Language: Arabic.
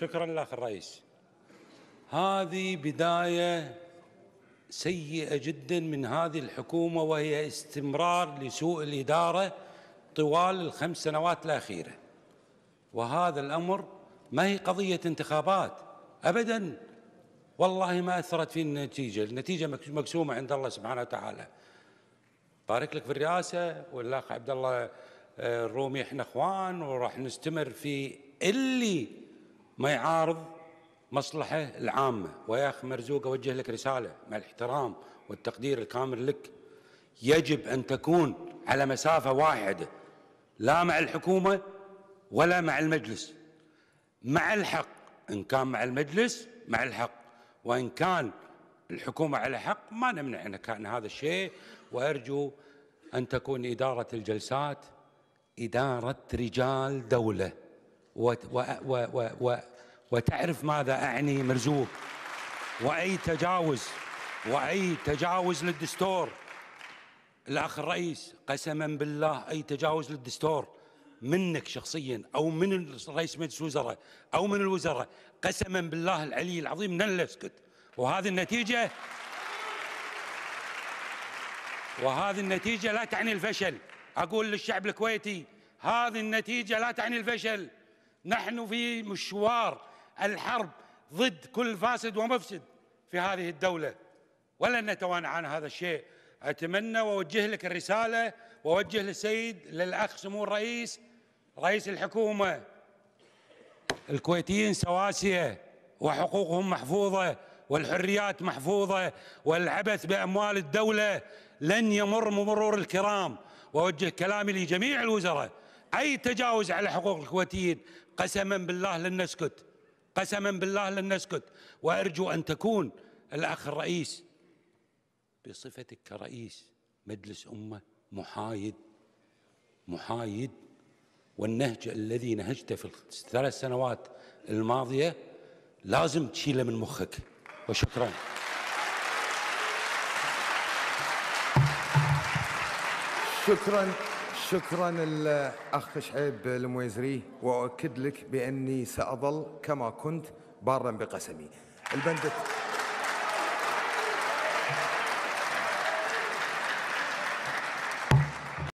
شكرا لك الرئيس هذه بداية سيئة جدا من هذه الحكومة وهي استمرار لسوء الإدارة طوال الخمس سنوات الأخيرة وهذا الأمر ما هي قضية انتخابات أبدا والله ما أثرت في النتيجة النتيجة مقسومة عند الله سبحانه وتعالى بارك لك في الرئاسة والأخ عبد الله آه، الرومي احنا اخوان وراح نستمر في اللي ما يعارض مصلحة العامة ويا أخ مرزوق أوجه لك رسالة مع الاحترام والتقدير الكامل لك يجب أن تكون على مسافة واحدة لا مع الحكومة ولا مع المجلس مع الحق إن كان مع المجلس مع الحق وإن كان الحكومة على حق ما نمنع أن كان هذا الشيء وأرجو أن تكون إدارة الجلسات إدارة رجال دولة وتعرف ماذا أعني مرزوق وأي تجاوز وأي تجاوز للدستور الأخ الرئيس قسما بالله أي تجاوز للدستور منك شخصيا أو من رئيس مجلس الوزراء أو من الوزراء قسما بالله العلي العظيم نلسكت وهذه النتيجة وهذه النتيجة لا تعني الفشل أقول للشعب الكويتي هذه النتيجة لا تعني الفشل نحن في مشوار الحرب ضد كل فاسد ومفسد في هذه الدولة ولن نتوانى عن هذا الشيء أتمنى وأوجه لك الرسالة وأوجه للسيد للأخ سمو الرئيس رئيس الحكومة الكويتيين سواسية وحقوقهم محفوظة والحريات محفوظة والعبث بأموال الدولة لن يمر مرور الكرام وأوجه كلامي لجميع الوزراء أي تجاوز على حقوق الكويتيين قسما بالله لن نسكت قسما بالله لن نسكت وأرجو أن تكون الأخ الرئيس بصفتك كرئيس مجلس أمة محايد محايد والنهج الذي نهجته في الثلاث سنوات الماضية لازم تشيله من مخك وشكرا شكرا شكرا الأخ شعيب المويزري وأؤكد لك بأني سأظل كما كنت بارا بقسمي البندت